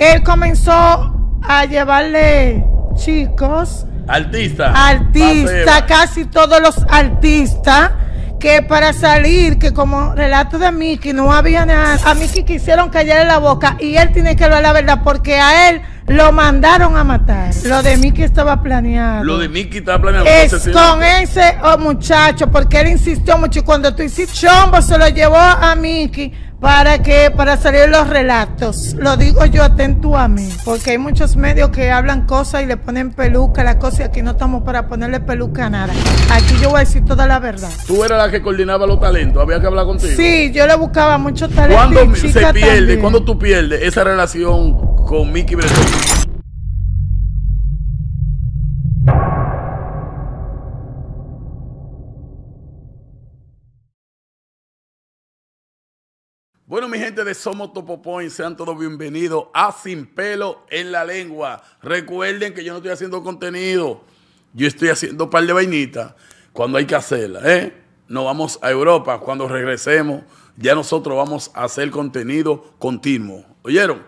Él comenzó a llevarle chicos. artistas, Artista, casi todos los artistas. Que para salir, que como relato de Mickey, no había nada. A Mickey quisieron callarle la boca y él tiene que hablar la verdad porque a él lo mandaron a matar. Lo de Mickey estaba planeado. Lo de Mickey estaba planeado. Es con pues. ese oh, muchacho, porque él insistió mucho. Y cuando tú hiciste chombo, se lo llevó a Mickey para que para salir los relatos. Lo digo yo atento a mí porque hay muchos medios que hablan cosas y le ponen peluca las cosas y aquí no estamos para ponerle peluca a nada. Aquí yo voy a decir toda la verdad. Tú eras la que coordinaba los talentos, había que hablar contigo. Sí, yo le buscaba mucho talento ¿Cuándo se pierde, cuándo tú pierdes esa relación con Mickey Breton? Bueno, mi gente de Somos Point, sean todos bienvenidos a Sin Pelo en la Lengua. Recuerden que yo no estoy haciendo contenido, yo estoy haciendo un par de vainitas cuando hay que hacerla. ¿eh? Nos vamos a Europa, cuando regresemos, ya nosotros vamos a hacer contenido continuo. ¿Oyeron?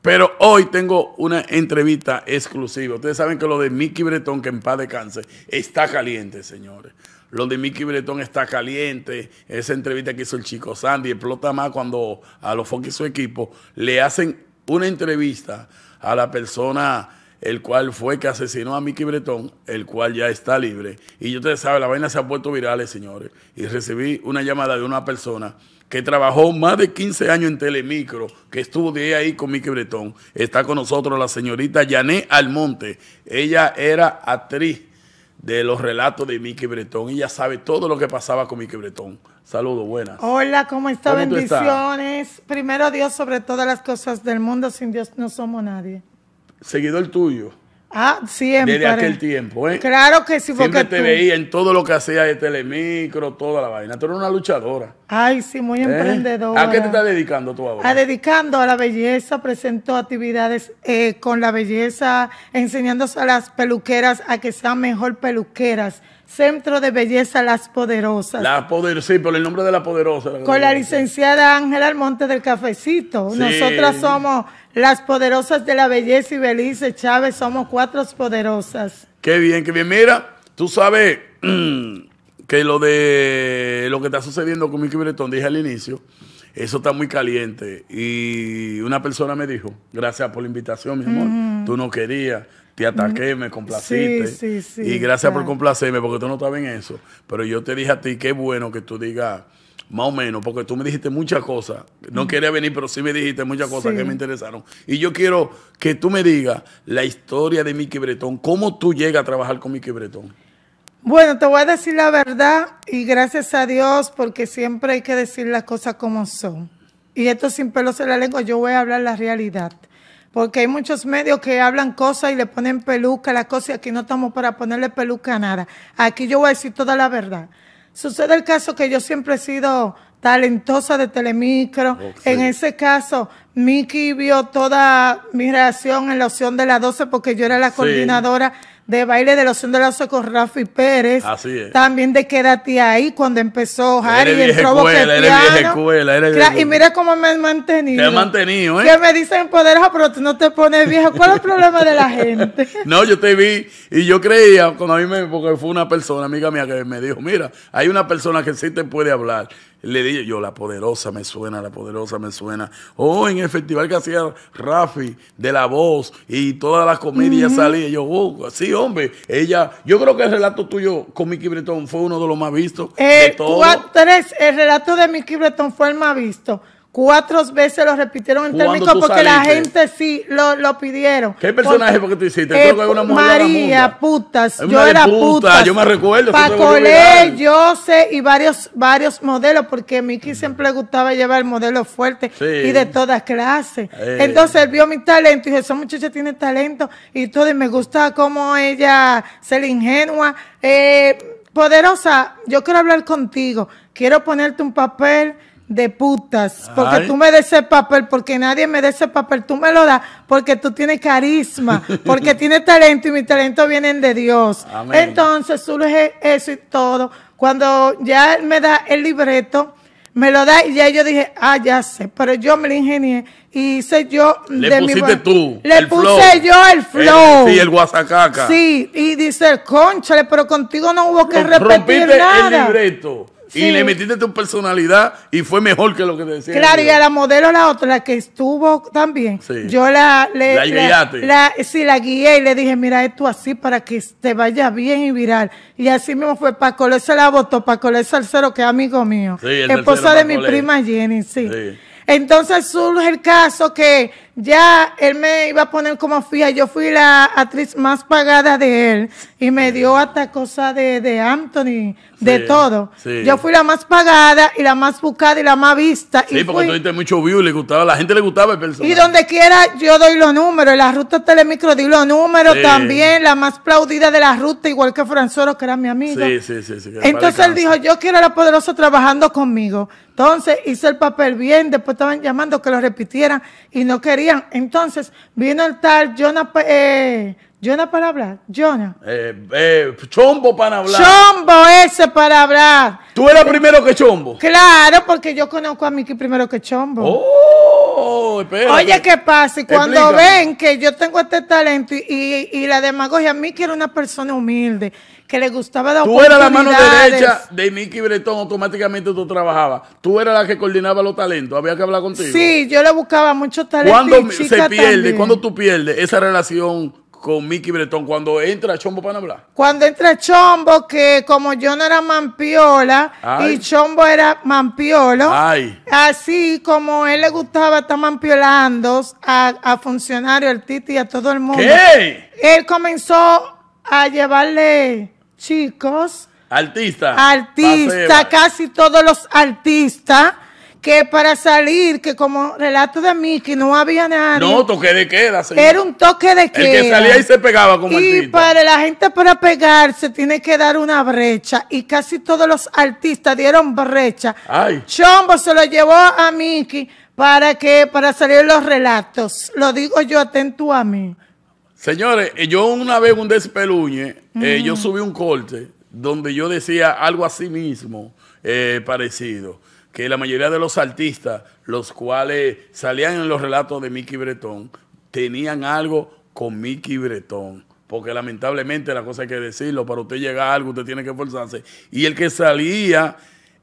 Pero hoy tengo una entrevista exclusiva. Ustedes saben que lo de Mickey Breton, que en paz descanse, está caliente, señores. Lo de Mickey Bretón está caliente. Esa entrevista que hizo el chico Sandy explota más cuando a los focos y su equipo le hacen una entrevista a la persona el cual fue que asesinó a Mickey Bretón, el cual ya está libre. Y yo ustedes saben, la vaina se ha puesto viral, eh, señores. Y recibí una llamada de una persona que trabajó más de 15 años en Telemicro, que estuvo de ahí con Mickey Bretón. Está con nosotros la señorita Jané Almonte. Ella era actriz de los relatos de Mickey Bretón. ya sabe todo lo que pasaba con Mickey Bretón. Saludos, buenas. Hola, ¿cómo está? Bendiciones. Primero Dios sobre todas las cosas del mundo. Sin Dios no somos nadie. Seguidor tuyo. Ah, siempre. Desde aquel tiempo, ¿eh? Claro que sí, porque Siempre te veía en todo lo que hacía de telemicro, toda la vaina. Tú eres una luchadora. Ay, sí, muy ¿Eh? emprendedora. ¿A qué te estás dedicando tú ahora? A ah, dedicando a la belleza, Presentó actividades eh, con la belleza, enseñándose a las peluqueras a que sean mejor peluqueras. Centro de Belleza Las Poderosas. Las Poderosas, sí, por el nombre de Las Poderosas. con la licenciada Ángela Almonte del Cafecito. Nosotras somos las poderosas de la belleza y Belice Chávez somos cuatro poderosas. Qué bien, qué bien. Mira, tú sabes que lo de lo que está sucediendo con Mickey Bretón, dije al inicio, eso está muy caliente. Y una persona me dijo, gracias por la invitación, mi amor. Tú no querías, te ataqué, me complaciste. Sí, sí, sí, y gracias por complacerme, porque tú no estabas en eso. Pero yo te dije a ti, qué bueno que tú digas más o menos, porque tú me dijiste muchas cosas. No quería venir, pero sí me dijiste muchas cosas que me interesaron. Y yo quiero que tú me digas la historia de mi Bretón. ¿Cómo tú llegas a trabajar con mi Bretón? Bueno, te voy a decir la verdad y gracias a Dios porque siempre hay que decir las cosas como son. Y esto sin pelos en la lengua, yo voy a hablar la realidad. Porque hay muchos medios que hablan cosas y le ponen peluca a las cosas y aquí no estamos para ponerle peluca a nada. Aquí yo voy a decir toda la verdad. Sucede el caso que yo siempre he sido talentosa de Telemicro. En ese caso, Mickey vio toda mi reacción en la opción de la 12 porque yo era la coordinadora de baile de los Sonderazo con Rafi Pérez. Así es. También de Quédate ahí cuando empezó Harry el eres vieja Y mira cómo me han mantenido. Te han mantenido, ¿eh? Que me dicen poderosa, pero tú no te pones vieja. ¿Cuál es el problema de la gente? no, yo te vi y yo creía, cuando a mí me, porque fue una persona, amiga mía, que me dijo, mira, hay una persona que sí te puede hablar le dije yo, la poderosa me suena, la poderosa me suena. Oh, en el festival que hacía Rafi de la voz y todas las comedias salía. Yo, oh, sí, hombre, ella, yo creo que el relato tuyo con Mickey Bretón fue uno de los más vistos. Eh, el relato de Mickey Breton fue el más visto. Cuatro veces lo repitieron en térmico porque la gente sí lo, pidieron. ¿Qué personaje porque, tú hiciste? una mujer María, putas. Yo era puta, putas. Yo me recuerdo. yo sé, y varios, varios modelos porque a Miki mm. siempre le gustaba llevar modelos fuertes y de todas clases. Eh. Entonces él vio mi talento y dije, esa muchacha tiene talento y todo. Y me gusta cómo ella se le ingenua. Eh, poderosa, yo quiero hablar contigo. Quiero ponerte un papel de putas, porque tú me des ese papel, porque nadie me des ese papel, tú me lo das, porque tú tienes carisma, porque tienes talento y mi talento vienen de Dios. Entonces surge eso y todo. Cuando ya me da el libreto, me lo da y ya yo dije, ah, ya sé, pero yo me lo ingenié y hice yo Le de pusiste mi tú. Le puse yo el flow. el guasacaca. Sí, y dice, conchale, pero contigo no hubo que repetir nada. el libreto. Y le metiste tu personalidad y fue mejor que lo que te decía. Claro, y a la modelo, la otra, la que estuvo también. Sí. Yo la, la, guiaste. sí, la guié y le dije, mira esto así para que te vaya bien y viral. Y así mismo fue Paco se la votó, Paco el Salcero, que es amigo mío. Sí, esposa de mi prima Jenny, sí. Entonces surge el caso que ya él me iba a poner como fija. Yo fui la actriz más pagada de él y me dio hasta cosa de, de Anthony, de todo. Yo fui la más pagada y la más buscada y la más vista. Sí, porque fui. tú mucho view, le gustaba, la gente le gustaba el personaje. Y donde quiera yo doy los números, en la ruta Telemicro di los números también, la más aplaudida de la ruta, igual que Franzoro, que era mi amiga. Sí, sí, sí. Entonces él dijo, yo quiero a la poderosa trabajando conmigo. Entonces hice el papel bien, después estaban llamando que lo repitieran y no quería entonces vino el tal Jonah, eh, para hablar. Jonah. Eh, eh, chombo para hablar. Chombo ese para hablar. ¿Tú eras primero que Chombo? Claro, porque yo conozco a Miki primero que Chombo. Oh, Oye, ¿qué pasa? Y cuando ven que yo tengo este talento y, la demagogia, a mí era una persona humilde que le gustaba dar Tú eras la mano derecha de Mickey Bretón, automáticamente tú trabajabas. Tú eras la que coordinaba los talentos, había que hablar contigo. Sí, yo le buscaba muchos talentos. Cuando se pierde, cuando tú pierdes esa relación con Mickey Bretón, cuando entra Chombo para hablar. Cuando entra Chombo, que como yo no era mampiola y Chombo era mampiolo, así como él le gustaba estar mampiolando a, funcionarios, al Titi y a todo el mundo, ¿Qué? él comenzó a llevarle chicos. Artista. Artista, casi todos los artistas que para salir, que como relato de Mickey, no había nada. No, toque de queda, señor. Era un toque de queda. El que salía y se pegaba como Y para la gente para pegarse tiene que dar una brecha. Y casi todos los artistas dieron brecha. Ay. Chombo se lo llevó a Mickey para que, para salir los relatos. Lo digo yo atento a mí. Señores, eh, yo una vez un despeluñe, eh, yo mm. subí un corte donde yo decía algo así mismo eh, parecido, que la mayoría de los artistas, los cuales salían en los relatos de Mickey Bretón, tenían algo con Mickey Bretón. Porque lamentablemente la cosa hay que decirlo, para usted llegar a algo usted tiene que esforzarse. Y el que salía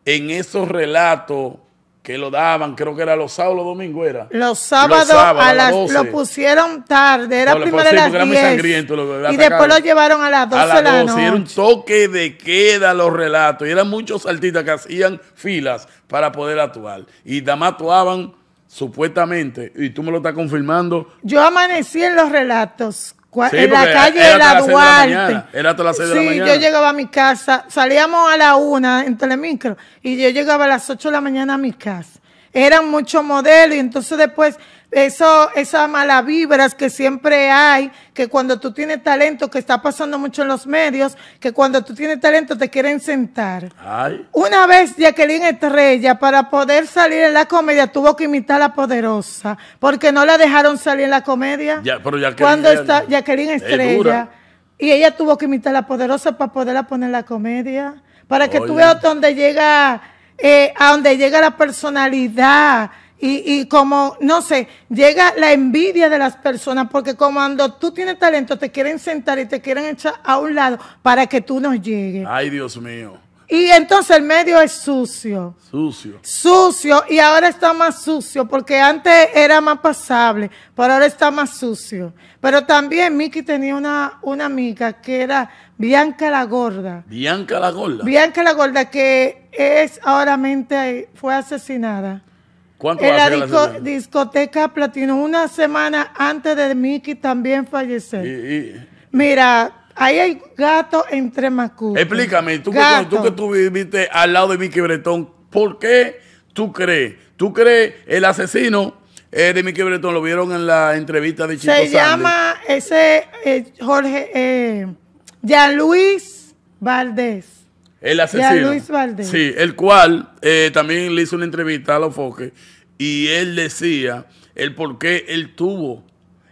en esos relatos que lo daban, creo que era los sábados los domingos era. Los sábados, a, las, lo pusieron tarde, era no, primero sí, las 10. y después lo llevaron a las 12 a la noche. Y era un toque de queda los relatos, y eran muchos artistas que hacían filas para poder actuar. Y damas actuaban supuestamente, y tú me lo estás confirmando. Yo amanecí en los relatos en la calle era, la Duarte. era hasta las 6 de la mañana. yo llegaba a mi casa, salíamos a la una en Telemicro y yo llegaba a las 8 de la mañana a mi casa. Eran muchos modelos y entonces después eso, esas malas vibras que siempre hay, que cuando tú tienes talento, que está pasando mucho en los medios, que cuando tú tienes talento te quieren sentar. Una vez Jacqueline Estrella, para poder salir en la comedia, tuvo que imitar a la poderosa, porque no la dejaron salir en la comedia. Ya, pero Jacqueline, cuando está Jacqueline Estrella. y ella tuvo que imitar a la poderosa para poderla poner en la comedia. Para que tú veas donde llega, eh, a donde llega la personalidad y, y como, no sé, llega la envidia de las personas, porque como cuando tú tienes talento, te quieren sentar y te quieren echar a un lado para que tú no llegues. Ay, Dios mío. Y entonces el medio es sucio. Sucio. Sucio. Y ahora está más sucio, porque antes era más pasable, pero ahora está más sucio. Pero también Miki tenía una, una amiga que era Bianca la Gorda. Bianca la Gorda. Bianca la Gorda, que es ahora fue asesinada en la, discoteca Platino, una semana antes de Mickey también fallecer. Mira, ahí hay gato entre macus. Explícame, tú que, tú viviste al lado de Mickey Bretón, ¿por qué tú crees? ¿Tú crees el asesino eh, de Mickey Bretón? Lo vieron en la entrevista de Chico Se llama ese eh, Jorge eh, Jean Luis Valdés. El asesino. Luis Valdés. Sí, el cual eh, también le hizo una entrevista a los Foques y él decía el por qué él tuvo.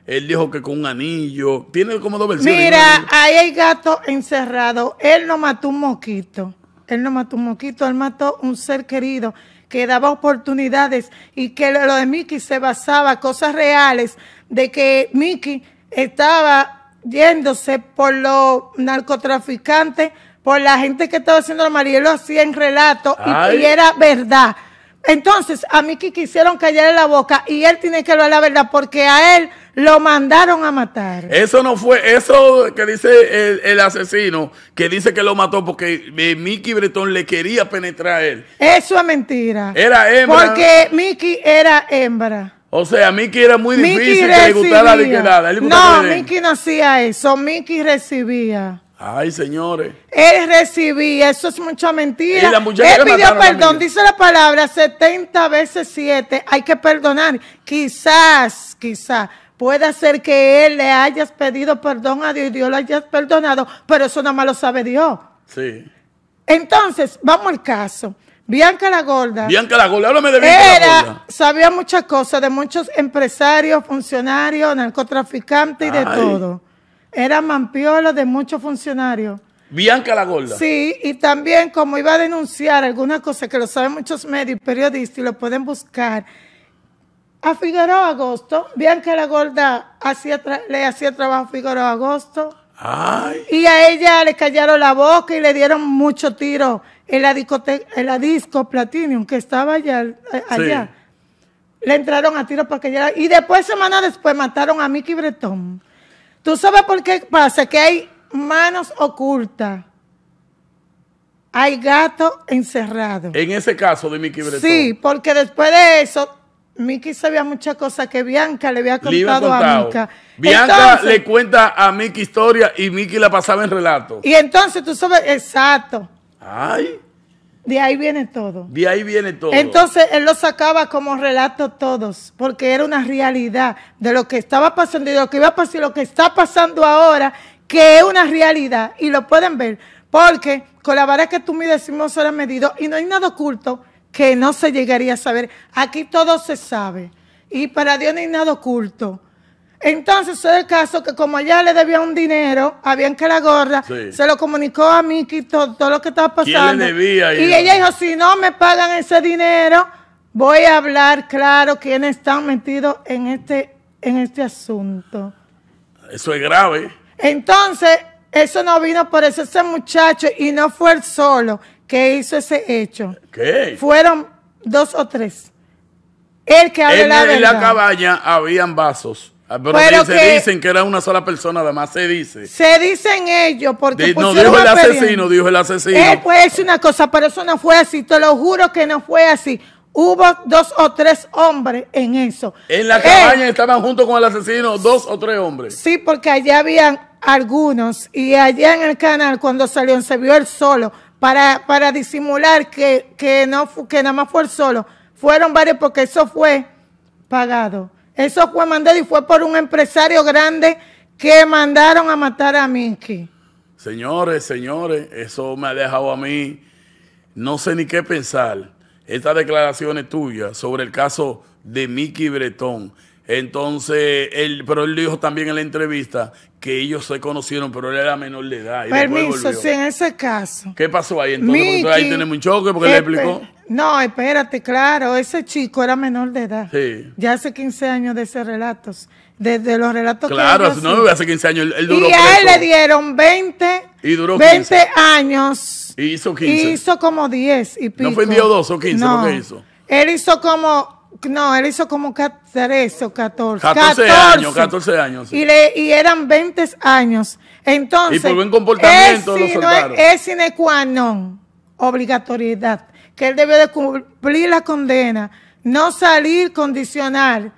Él dijo que con un anillo. Tiene como dos versiones. Mira, ahí hay gato encerrado. Él no mató un mosquito. Él no mató un mosquito. Él mató un ser querido que daba oportunidades y que lo de Mickey se basaba en cosas reales de que Mickey estaba yéndose por los narcotraficantes por la gente que estaba haciendo la Lo hacía en relato y, era verdad. Entonces, a mí quisieron callarle la boca y él tiene que hablar la verdad porque a él lo mandaron a matar. Eso no fue, eso que dice el, asesino, que dice que lo mató porque Miki eh, Mickey Bretón le quería penetrar a él. Eso es mentira. Era hembra. Porque Mickey era hembra. O sea, Mickey era muy difícil que le No, Mickey no hacía eso, Mickey recibía. Ay, señores. Él recibía, eso es mucha mentira. Él pidió perdón, dice la palabra 70 veces 7. Hay que perdonar. Quizás, quizás. Puede ser que él le hayas pedido perdón a Dios y Dios lo hayas perdonado, pero eso nada más lo sabe Dios. Sí. Entonces, vamos al caso. Bianca la Gorda. Bianca la Gorda, háblame de Bianca Gorda. Sabía muchas cosas de muchos empresarios, funcionarios, narcotraficantes y de todo. Era mampiolo de muchos funcionarios. Bianca la Gorda. Sí, y también como iba a denunciar alguna cosa que lo saben muchos medios y periodistas y lo pueden buscar, a Figueroa Agosto, Bianca la Gorda hacía le hacía trabajo a Figueroa Agosto. Ay. Y a ella le callaron la boca y le dieron mucho tiro en la, en la disco Platinum, que estaba allá. Eh, allá. Le entraron a tiro para que ella... Y después, semana después, mataron a Mickey Bretón. ¿Tú sabes por qué pasa? Que hay manos ocultas. Hay gatos encerrado. En ese caso de Mickey Bretón. Sí, porque después de eso, Mickey sabía muchas cosas que Bianca le había contado, a Mika. Bianca le cuenta a Mickey historia y Mickey la pasaba en relato. Y entonces tú sabes, exacto. Ay. De ahí viene todo. De ahí viene todo. Entonces él lo sacaba como relato todos, porque era una realidad de lo que estaba pasando y de lo que iba a pasar y lo que está pasando ahora, que es una realidad. Y lo pueden ver, porque con la vara que tú me decimos ahora medido y no hay nada oculto que no se llegaría a saber. Aquí todo se sabe. Y para Dios no hay nada oculto. Entonces, se el caso que como ella le debía un dinero, habían que la gorra, se lo comunicó a Miki todo, lo que estaba pasando. y ella dijo, si no me pagan ese dinero, voy a hablar claro quiénes están metidos en este, en este asunto. Eso es grave. Entonces, eso no vino por eso ese muchacho y no fue el solo que hizo ese hecho. ¿Qué? Fueron dos o tres. El que habla en la cabaña habían vasos Ah, pero, se que dicen que era una sola persona, además se dice. Se dicen ellos, porque. no, dijo el asesino, dijo el eh, asesino. Él puede decir una cosa, pero eso no fue así. Te lo juro que no fue así. Hubo dos o tres hombres en eso. En la eh, cabaña estaban junto con el asesino dos o tres hombres. Sí, porque allá habían algunos. Y allá en el canal, cuando salió, se vio él solo. Para, para disimular que, que, no, que nada más fue él solo. Fueron varios porque eso fue pagado. Eso fue mandado y fue por un empresario grande que mandaron a matar a Miki. Señores, señores, eso me ha dejado a mí, no sé ni qué pensar. Estas declaraciones tuyas sobre el caso de Mickey Bretón. Entonces, él, pero él dijo también en la entrevista que ellos se conocieron, pero él era menor de edad. Permiso, si en ese caso. ¿Qué pasó ahí? Entonces, ahí tenemos un choque porque le explicó. No, espérate, claro, ese chico era menor de edad. Sí. Ya hace 15 años de ese relatos. De, los relatos que. Claro, no, hace 15 años él, 15 duró Y a él le dieron 20, y duró 20 años. Y hizo 15. hizo como 10 y pico. ¿No fue en 10 o 2 o 15? No. ¿Qué hizo? Él hizo como. No, él hizo como 13 o 14. 14, 14 años, 14 años. Sí. Y, le, y eran 20 años. Entonces. Y por buen comportamiento lo soltaron. es, es sine qua non, obligatoriedad que él debió de cumplir la condena, no salir condicional,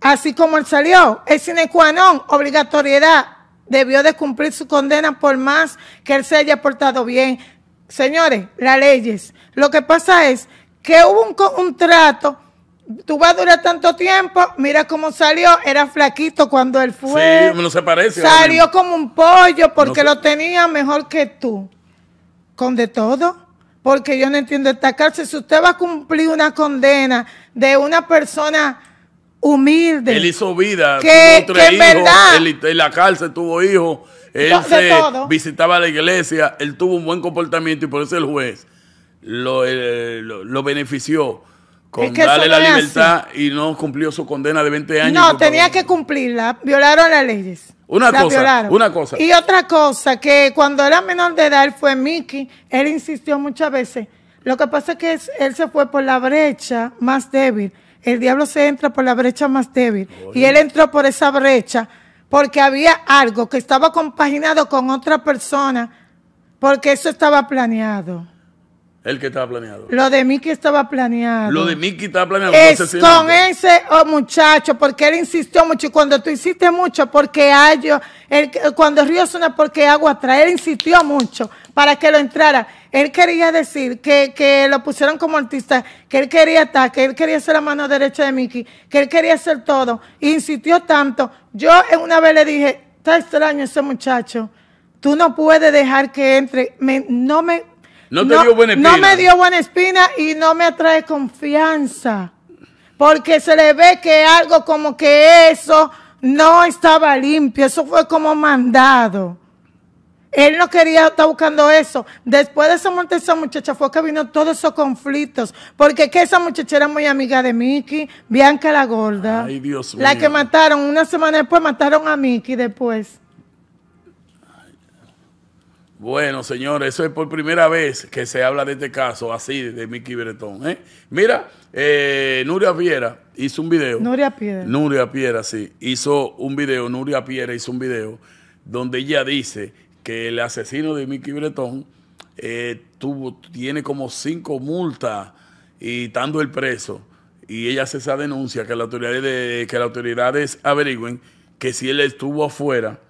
así como él salió. El sine qua non, obligatoriedad, debió de cumplir su condena por más que él se haya portado bien. Señores, las leyes. Lo que pasa es que hubo un trato. tú vas a durar tanto tiempo, mira cómo salió, era flaquito cuando él fue. Sí, no se parece. Salió como un pollo porque lo tenía mejor que tú. Con de todo porque yo no entiendo esta cárcel. Si usted va a cumplir una condena de una persona humilde. Él hizo vida, que, tres hijos, él, en la cárcel tuvo hijos, él visitaba la iglesia, él tuvo un buen comportamiento y por eso el juez lo, eh, benefició con darle la libertad y no cumplió su condena de 20 años. No, tenía que cumplirla, violaron las leyes. Una cosa, Y otra cosa, que cuando era menor de edad, él fue Mickey, él insistió muchas veces. Lo que pasa es que él se fue por la brecha más débil. El diablo se entra por la brecha más débil. Y él entró por esa brecha porque había algo que estaba compaginado con otra persona, porque eso estaba planeado. El que estaba planeado. Lo de Mickey estaba planeado. Lo de Mickey estaba planeado. Es con ese oh, muchacho, porque él insistió mucho. Y cuando tú insistes mucho, porque hay, él, cuando el río suena porque agua trae, él insistió mucho para que lo entrara. Él quería decir que, que lo pusieron como artista, que él quería estar, que él quería ser la mano derecha de Mickey, que él quería hacer todo. E insistió tanto. Yo una vez le dije, está extraño ese muchacho. Tú no puedes dejar que entre. no me no dio buena espina. No me dio buena espina y no me atrae confianza. Porque se le ve que algo como que eso no estaba limpio. Eso fue como mandado. Él no quería estar buscando eso. Después de esa muerte esa muchacha fue que vino todos esos conflictos. Porque que esa muchacha era muy amiga de Mickey, Bianca la gorda. Ay, Dios mío. La que mataron, una semana después mataron a Mickey después. Bueno, señores, eso es por primera vez que se habla de este caso así de Mickey Bretón. ¿eh? Mira, eh, Nuria Piera hizo un video. Nuria Piera. Nuria Piera, sí. Hizo un video, Nuria Piera hizo un video donde ella dice que el asesino de Mickey Bretón eh, tuvo, tiene como cinco multas y estando el preso. Y ella hace esa denuncia que, la autoridad que las autoridades averigüen que si él estuvo afuera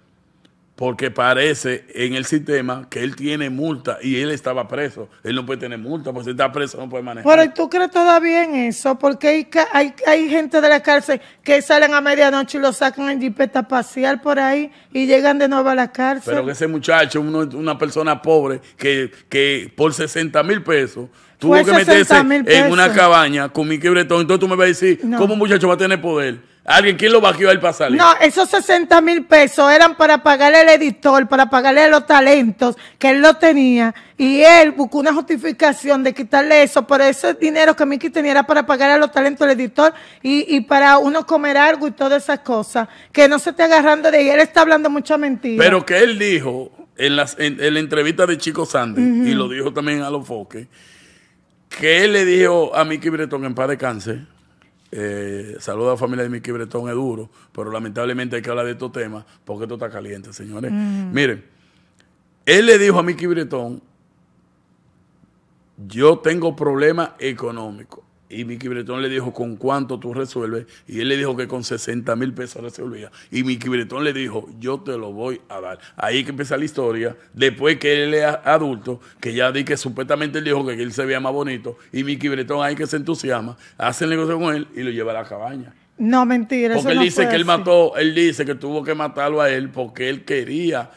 porque parece en el sistema que él tiene multa y él estaba preso. Él no puede tener multa, porque si está preso no puede manejar. Pero tú crees todavía en eso, porque hay, hay, gente de la cárcel que salen a medianoche y lo sacan en jipeta pasear por ahí y llegan de nuevo a la cárcel. Pero que ese muchacho, una persona pobre, que, que por 60 mil pesos tuvo que meterse en una cabaña con mi quebretón. Entonces tú me vas a decir, ¿cómo un muchacho va a tener poder? Alguien, ¿quién lo bajó él para salir? No, esos 60 mil pesos eran para pagarle al editor, para pagarle a los talentos que él lo tenía. Y él buscó una justificación de quitarle eso, pero ese dinero que Miki tenía era para pagarle a los talentos del editor y, para uno comer algo y todas esas cosas. Que no se esté agarrando de ahí. Él está hablando mucha mentira. Pero que él dijo en, las, en, la entrevista de Chico Sandy, y lo dijo también a los foques, que él le dijo a Miki Breton en paz de cáncer eh, Saludos a la familia de mi Bretón, es duro, pero lamentablemente hay que hablar de estos temas porque esto está caliente, señores. Mm. Miren, él le dijo a mi Bretón, yo tengo problemas económicos. Y Mickey Bretón le dijo, ¿con cuánto tú resuelves? Y él le dijo que con 60 mil pesos resolvía. Y mi quibretón le dijo, yo te lo voy a dar. Ahí que empieza la historia. Después que él era adulto, que ya di que supuestamente él dijo que él se veía más bonito. Y mi quibretón ahí que se entusiasma, hace el negocio con él y lo lleva a la cabaña. No, mentira. Porque él dice que él mató, él dice que tuvo que matarlo a él porque él quería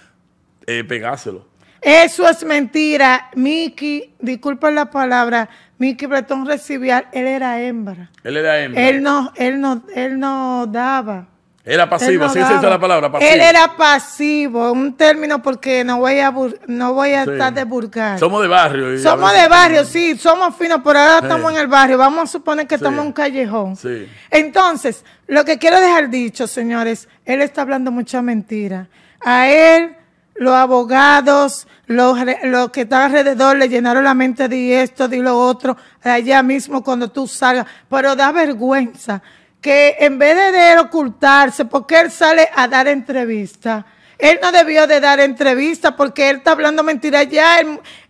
eh, pegárselo. Eso es mentira. Miki, disculpen la palabra, Mickey Bretón Recibiar, él era hembra. Él era hembra. Él no, él no, él no daba. Era pasivo, Sí, así se la palabra, pasivo. Él era pasivo, un término porque no voy a, no voy a estar de burgar. Somos de barrio. somos de barrio, sí, somos finos, pero ahora estamos en el barrio. Vamos a suponer que estamos en un callejón. Sí. Entonces, lo que quiero dejar dicho, señores, él está hablando mucha mentira. A él los abogados, los, los, que están alrededor le llenaron la mente de esto, de lo otro, allá mismo cuando tú salgas. Pero da vergüenza que en vez de él ocultarse, porque él sale a dar entrevista. Él no debió de dar entrevista porque él está hablando mentira. Ya,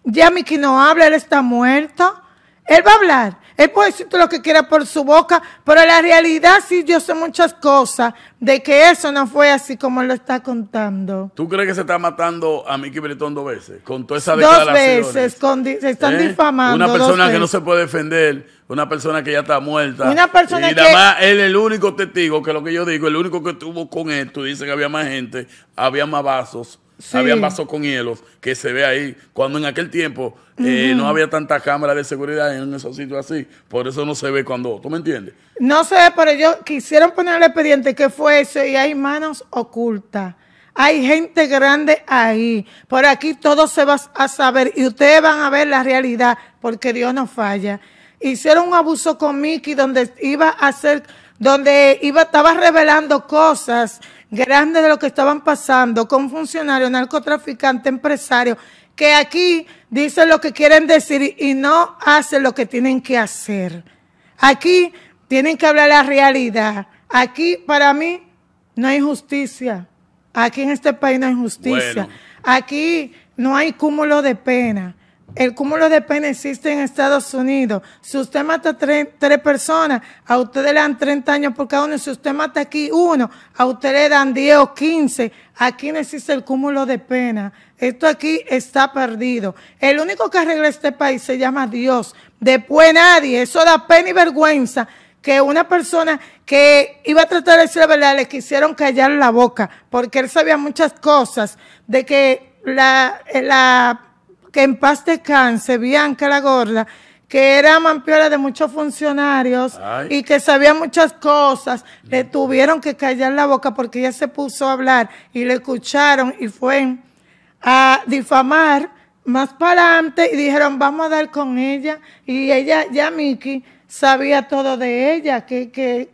ya ya no habla, él está muerto. Él va a hablar. Él puede decir todo lo que quiera por su boca, pero la realidad sí, yo sé muchas cosas de que eso no fue así como lo está contando. ¿Tú crees que se está matando a Mickey Bretón dos veces? Con toda esa Dos veces, se están ¿Eh? difamando. Una persona que no se puede defender, una persona que ya está muerta. Una persona y además él es el único testigo, que lo que yo digo, el único que estuvo con esto, dice que había más gente, había más vasos. Sí. Habían vasos con hielos que se ve ahí. Cuando en aquel tiempo eh, no había tantas cámaras de seguridad en esos sitios así. Por eso no se ve cuando. ¿Tú me entiendes? No sé, pero yo quisieron poner el expediente que fue eso y hay manos ocultas. Hay gente grande ahí. Por aquí todo se va a saber y ustedes van a ver la realidad porque Dios no falla. Hicieron un abuso con Mickey donde iba a ser. Hacer donde iba, estaba revelando cosas grandes de lo que estaban pasando con funcionarios, narcotraficantes, empresarios, que aquí dicen lo que quieren decir y no hacen lo que tienen que hacer. Aquí tienen que hablar la realidad. Aquí, para mí, no hay justicia. Aquí en este país no hay justicia. Aquí no hay cúmulo de pena el cúmulo de pena existe en Estados Unidos. Si usted mata tres personas, a ustedes le dan 30 años por cada uno. Si usted mata aquí uno, a usted le dan 10 o 15. Aquí no existe el cúmulo de pena. Esto aquí está perdido. El único que arregla este país se llama Dios. Después nadie. Eso da pena y vergüenza que una persona que iba a tratar de decir la verdad le quisieron callar la boca porque él sabía muchas cosas de que la, la que en paz descanse, Bianca la Gorda, que era mampiola de muchos funcionarios y que sabía muchas cosas, le tuvieron que callar la boca porque ella se puso a hablar y le escucharon y fue a difamar más para adelante y dijeron, vamos a dar con ella. Y ella, ya Miki, sabía todo de ella, que, que,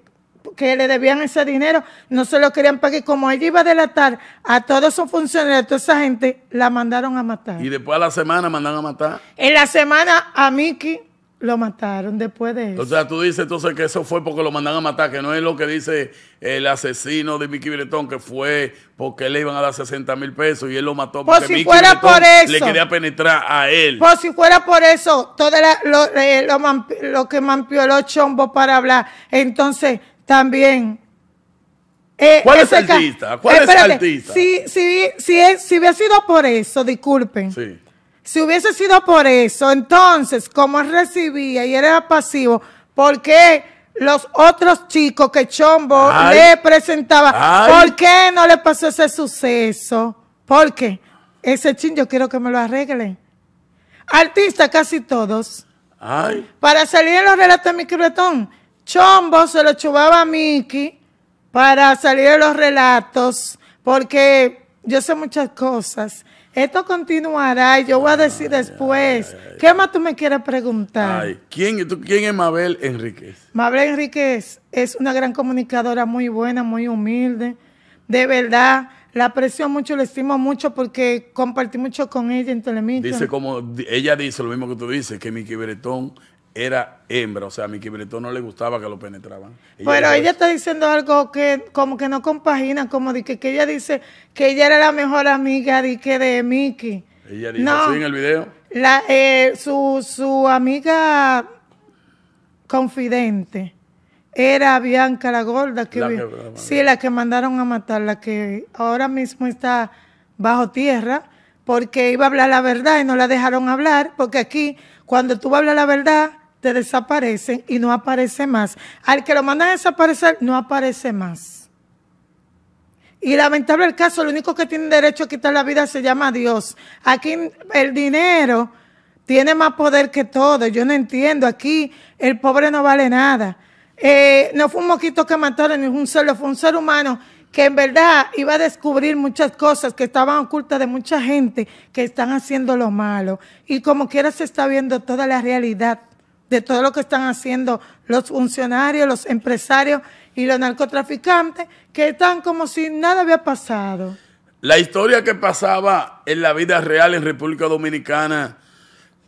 que le debían ese dinero, no se lo querían pagar. Como él iba a delatar a todos sus funcionarios, a toda esa gente, la mandaron a matar. Y después a la semana mandaron a matar. En la semana a Mickey lo mataron después de eso. O sea, tú dices entonces que eso fue porque lo mandaron a matar, que no es lo que dice el asesino de Mickey Bretón, que fue porque le iban a dar 60 mil pesos y él lo mató porque Mickey fuera le quería penetrar a él. Por si fuera por eso, todo lo, eh, lo, que mampió los chombos para hablar. Entonces, también. Eh, ¿Cuál es artista? ¿Cuál es artista? Si, si, si, si hubiera sido por eso, disculpen. Si hubiese sido por eso, entonces, como recibía y era pasivo, ¿por qué los otros chicos que Chombo le presentaba, por qué no le pasó ese suceso? ¿Por qué? Ese chin yo quiero que me lo arreglen. Artistas casi todos. Para salir en los relatos de mi cretón Chombo se lo chubaba a Mickey para salir de los relatos, porque yo sé muchas cosas. Esto continuará y yo voy a decir después. ¿Qué más tú me quieres preguntar? ¿quién, ¿Quién es Mabel Enríquez? Mabel Enríquez es una gran comunicadora, muy buena, muy humilde. De verdad, la aprecio mucho, la estimo mucho porque compartí mucho con ella en Dice como, ella dice lo mismo que tú dices, que Miki Beretón era hembra, o sea, a mi Brito no le gustaba que lo penetraban. Pero ella está diciendo algo que como que no compagina, como que, ella dice que ella era la mejor amiga de, que de Mickey. Ella dijo no, así en el video. La, eh, su, amiga confidente era Bianca la gorda que, sí la que mandaron a matar la que ahora mismo está bajo tierra porque iba a hablar la verdad y no la dejaron hablar porque aquí cuando tú hablas la verdad te desaparecen y no aparece más. Al que lo mandan a desaparecer, no aparece más. Y lamentable el caso, lo único que tiene derecho a quitar la vida se llama Dios. Aquí el dinero tiene más poder que todo. Yo no entiendo. Aquí el pobre no vale nada. Eh, no fue un moquito que mataron, ni un solo, fue un ser humano que en verdad iba a descubrir muchas cosas que estaban ocultas de mucha gente que están haciendo lo malo. Y como quiera se está viendo toda la realidad de todo lo que están haciendo los funcionarios, los empresarios y los narcotraficantes, que están como si nada había pasado. La historia que pasaba en la vida real en República Dominicana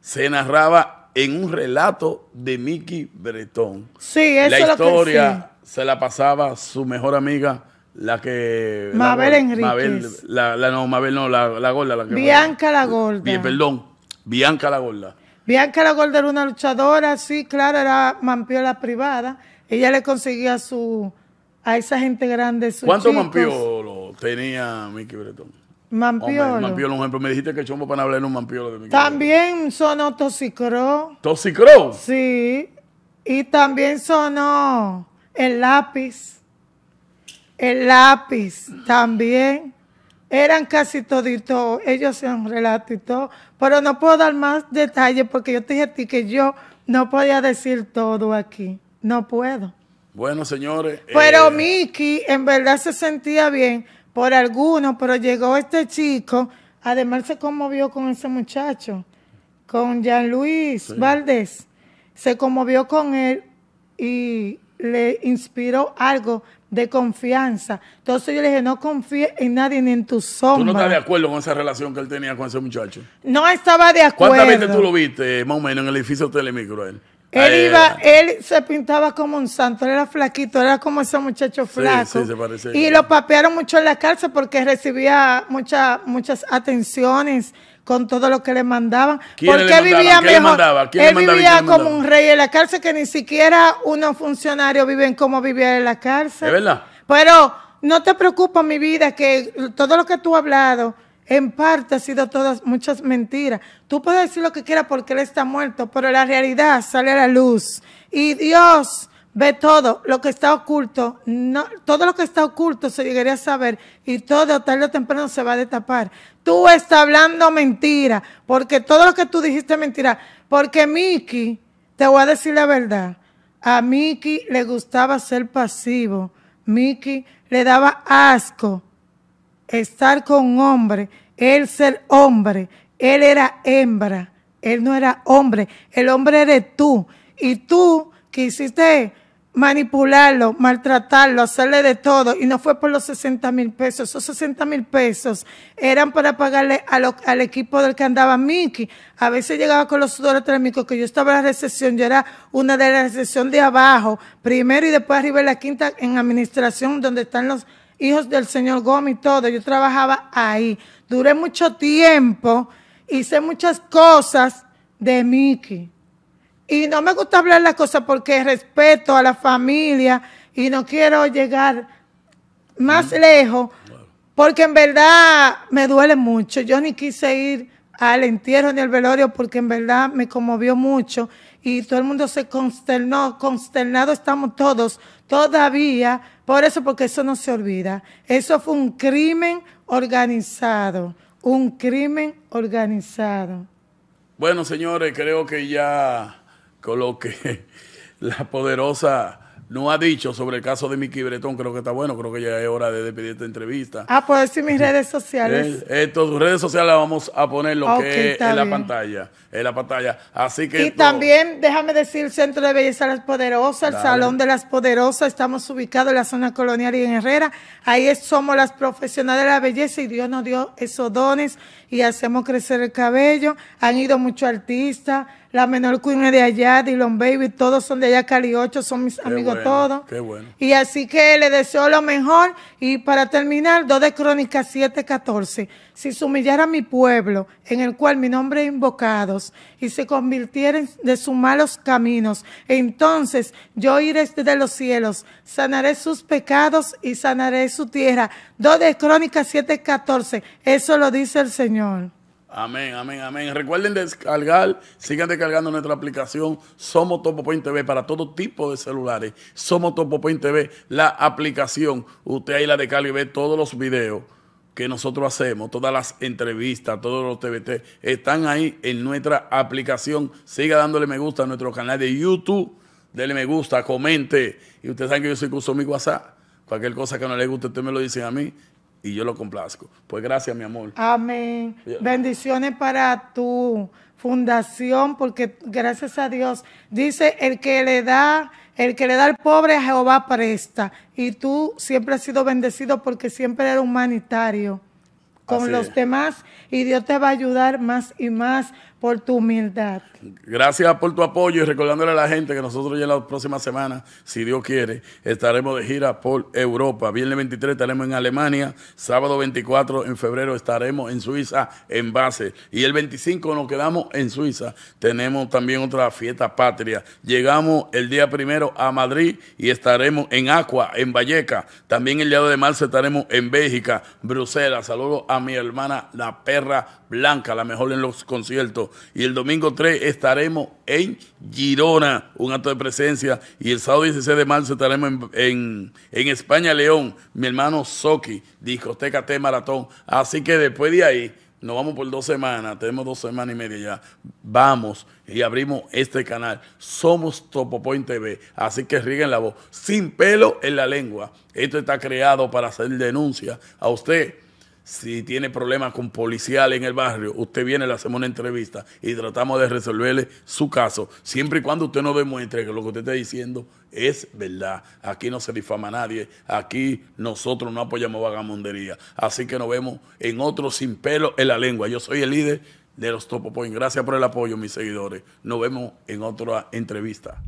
se narraba en un relato de Mickey Bretón. Sí, eso La historia es se la pasaba su mejor amiga, la que... Mabel la, no, Mabel no, la, gorda. Bianca la gorda. perdón, Bianca la gorda que la Gorda era una luchadora, sí, claro, era mampiola privada. Ella le conseguía su a esa gente grande su ¿Cuántos mampiolos tenía Mickey Breton? Mampiolo. mampiolo, un ejemplo. Me dijiste que chombo para hablar era un mampiolo de Mickey También sonó Toxicro. Sí. Y también sonó el lápiz. El lápiz también eran casi todito ellos se han relato y todo, pero no puedo dar más detalles porque yo te dije a ti que yo no podía decir todo aquí, no puedo. Bueno, señores. Pero eh, Mickey en verdad se sentía bien por algunos, pero llegó este chico, además se conmovió con ese muchacho, con Jean Luis Valdés, se conmovió con él y le inspiró algo de confianza. Entonces yo le dije, no confíe en nadie ni en tu sombra. ¿Tú no estás de acuerdo con esa relación que él tenía con ese muchacho? No estaba de acuerdo. ¿Cuántas veces tú lo viste, más o menos, en el edificio Telemicro él? Eh, iba, él se pintaba como un santo, era flaquito, era como ese muchacho flaco. Sí, sí, se parecía. Y lo papearon mucho en la cárcel porque recibía muchas atenciones con todo lo que le mandaban. Porque vivía Él vivía como un rey en la cárcel, que ni siquiera unos funcionarios viven como vivía en la cárcel. verdad. Pero no te preocupes, mi vida, que todo lo que tú has hablado, en parte ha sido todas muchas mentiras. Tú puedes decir lo que quieras porque él está muerto, pero la realidad sale a la luz. Y Dios ve todo lo que está oculto, no, todo lo que está oculto se llegaría a saber y todo tarde o temprano se va a destapar. Tú estás hablando mentira, porque todo lo que tú dijiste es mentira, porque Miki, te voy a decir la verdad, a Miki le gustaba ser pasivo, Miki le daba asco estar con hombre, él ser hombre, él era hembra, él no era hombre, el hombre eres tú y tú hiciste? manipularlo, maltratarlo, hacerle de todo. Y no fue por los 60 mil pesos. Esos 60 mil pesos eran para pagarle al equipo del que andaba Mickey. A veces llegaba con los sudores térmicos, que yo estaba en la recesión, yo era una de la recesión de abajo, primero y después arriba en la quinta, en administración, donde están los hijos del señor Gómez y todo. Yo trabajaba ahí. Duré mucho tiempo, hice muchas cosas de Mickey. Y no me gusta hablar las cosas porque respeto a la familia y no quiero llegar más mm. lejos porque en verdad me duele mucho. Yo ni quise ir al entierro ni al velorio porque en verdad me conmovió mucho y todo el mundo se consternó, consternado estamos todos todavía, por eso porque eso no se olvida. Eso fue un crimen organizado, un crimen organizado. Bueno, señores, creo que ya con lo que la poderosa no ha dicho sobre el caso de Miki Bretón, creo que está bueno, creo que ya es hora de despedir entrevista. Ah, puedo decir mis redes eh, sociales. Estas redes sociales las vamos a poner lo que en la pantalla, en la pantalla. Así que Y también déjame decir Centro de Belleza Las Poderosas, el Salón de las Poderosas, estamos ubicados en la zona colonial y en Herrera. Ahí somos las profesionales de la belleza y Dios nos dio esos dones y hacemos crecer el cabello. Han ido muchos artistas la menor cuña de allá, Dylan Baby, todos son de allá, Cali 8, son mis amigos todos. Y así que le deseo lo mejor. Y para terminar, 2 de Crónica 714. Si se humillara mi pueblo, en el cual mi nombre es invocados, y se convirtieren de sus malos caminos, entonces yo iré desde los cielos, sanaré sus pecados y sanaré su tierra. 2 de Crónica 714. Eso lo dice el Señor. Amén, amén, amén. Recuerden descargar, sigan descargando nuestra aplicación Somos para todo tipo de celulares. Somos Topo Point la aplicación. Usted ahí la descarga y ve todos los videos que nosotros hacemos, todas las entrevistas, todos los TVT, están ahí en nuestra aplicación. Siga dándole me gusta a nuestro canal de YouTube. Dele me gusta, comente. Y ustedes saben que yo soy curso mi WhatsApp. Cualquier cosa que no le guste, usted me lo dice a mí y yo lo complazco. Pues gracias, mi amor. Amén. Bendiciones para tu fundación, porque gracias a Dios, dice el que le da, el que le da al pobre a Jehová presta. Y tú siempre has sido bendecido porque siempre eres humanitario con los demás y Dios te va a ayudar más y más por tu humildad. Gracias por tu apoyo y recordándole a la gente que nosotros ya en la próxima semana, si Dios quiere, estaremos de gira por Europa. Viernes 23 estaremos en Alemania, sábado 24 en febrero estaremos en Suiza en base y el 25 nos quedamos en Suiza. Tenemos también otra fiesta patria. Llegamos el día primero a Madrid y estaremos en Aqua, en Valleca. También el día de marzo estaremos en Bélgica, Bruselas. Saludos a mi hermana la perra Blanca, la mejor en los conciertos. Y el domingo 3 estaremos en Girona, un acto de presencia. Y el sábado 16 de marzo estaremos en, España, León, mi hermano Soki, discoteca T Maratón. Así que después de ahí, nos vamos por dos semanas, tenemos dos semanas y media ya. Vamos y abrimos este canal. Somos Point TV, así que ríguen la voz, sin pelo en la lengua. Esto está creado para hacer denuncia a usted si tiene problemas con policial en el barrio, usted viene, le hacemos una entrevista y tratamos de resolverle su caso, siempre y cuando usted nos demuestre que lo que usted está diciendo es verdad. Aquí no se difama nadie, aquí nosotros no apoyamos vagamondería. Así que nos vemos en otro sin pelo en la lengua. Yo soy el líder de los Topo Point. Gracias por el apoyo, mis seguidores. Nos vemos en otra entrevista.